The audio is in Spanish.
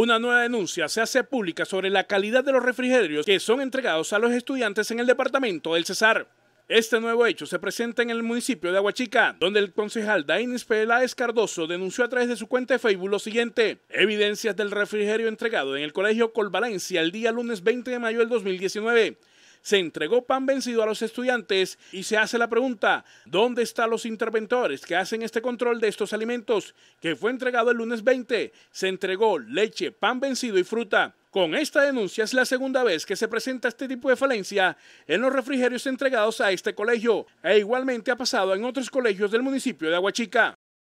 Una nueva denuncia se hace pública sobre la calidad de los refrigerios que son entregados a los estudiantes en el departamento del Cesar. Este nuevo hecho se presenta en el municipio de Aguachica, donde el concejal Dainis Peláez Cardoso denunció a través de su cuenta de Facebook lo siguiente. Evidencias del refrigerio entregado en el colegio Colvalencia el día lunes 20 de mayo del 2019 se entregó pan vencido a los estudiantes y se hace la pregunta, ¿dónde están los interventores que hacen este control de estos alimentos? Que fue entregado el lunes 20, se entregó leche, pan vencido y fruta. Con esta denuncia es la segunda vez que se presenta este tipo de falencia en los refrigerios entregados a este colegio e igualmente ha pasado en otros colegios del municipio de Aguachica.